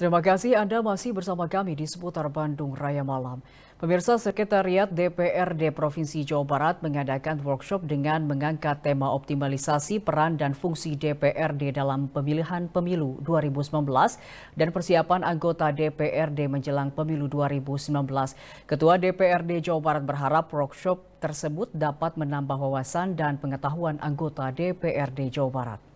Terima kasih Anda masih bersama kami di seputar Bandung Raya Malam. Pemirsa Sekretariat DPRD Provinsi Jawa Barat mengadakan workshop dengan mengangkat tema optimalisasi peran dan fungsi DPRD dalam pemilihan pemilu 2019 dan persiapan anggota DPRD menjelang pemilu 2019. Ketua DPRD Jawa Barat berharap workshop tersebut dapat menambah wawasan dan pengetahuan anggota DPRD Jawa Barat.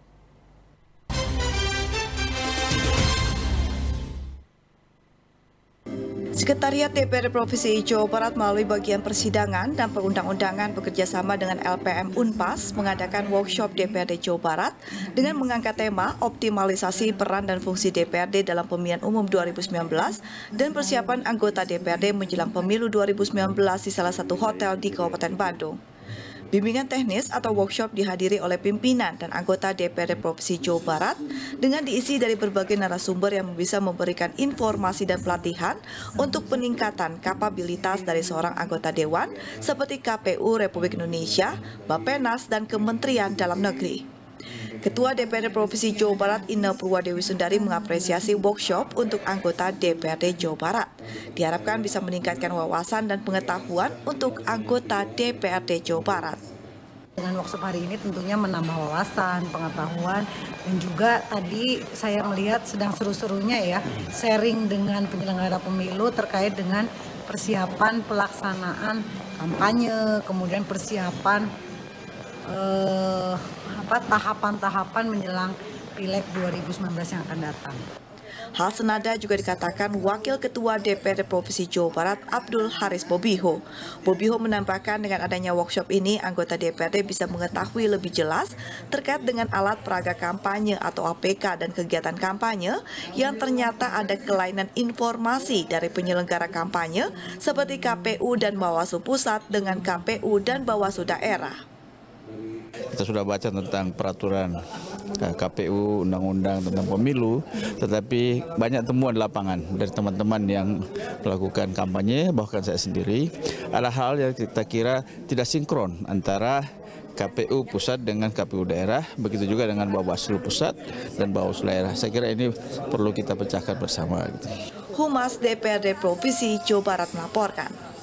Sekretariat DPR Provinsi Jawa Barat melalui bagian persidangan dan perundang-undangan bekerjasama dengan LPM Unpas mengadakan workshop DPRD Jawa Barat dengan mengangkat tema optimalisasi peran dan fungsi DPRD dalam pemilihan umum 2019 dan persiapan anggota DPRD menjelang pemilu 2019 di salah satu hotel di Kabupaten Bandung. Bimbingan teknis atau workshop dihadiri oleh pimpinan dan anggota DPRD Provinsi Jawa Barat dengan diisi dari berbagai narasumber yang bisa memberikan informasi dan pelatihan untuk peningkatan kapabilitas dari seorang anggota dewan seperti KPU Republik Indonesia, Bapenas, dan Kementerian Dalam Negeri. Ketua DPRD Provinsi Jawa Barat Ina Purwadewi Sundari mengapresiasi workshop untuk anggota DPRD Jawa Barat. Diharapkan bisa meningkatkan wawasan dan pengetahuan untuk anggota DPRD Jawa Barat. Dengan workshop hari ini tentunya menambah wawasan, pengetahuan, dan juga tadi saya melihat sedang seru-serunya ya sharing dengan penyelenggara pemilu terkait dengan persiapan pelaksanaan kampanye, kemudian persiapan eh, apa tahapan-tahapan menjelang Pileg 2019 yang akan datang. Hal senada juga dikatakan Wakil Ketua DPRD Provinsi Jawa Barat Abdul Haris Bobiho. Bobiho menambahkan dengan adanya workshop ini, anggota DPRD bisa mengetahui lebih jelas terkait dengan alat peraga kampanye atau APK dan kegiatan kampanye yang ternyata ada kelainan informasi dari penyelenggara kampanye seperti KPU dan Bawaslu Pusat dengan KPU dan Bawaslu Daerah. Kita sudah baca tentang peraturan eh, KPU, undang-undang tentang pemilu, tetapi banyak temuan lapangan dari teman-teman yang melakukan kampanye, bahkan saya sendiri, ada hal yang kita kira tidak sinkron antara KPU pusat dengan KPU daerah, begitu juga dengan Bawaslu pusat dan Bawaslu daerah. Saya kira ini perlu kita pecahkan bersama. Gitu. Humas DPRD Provinsi Jawa Barat melaporkan.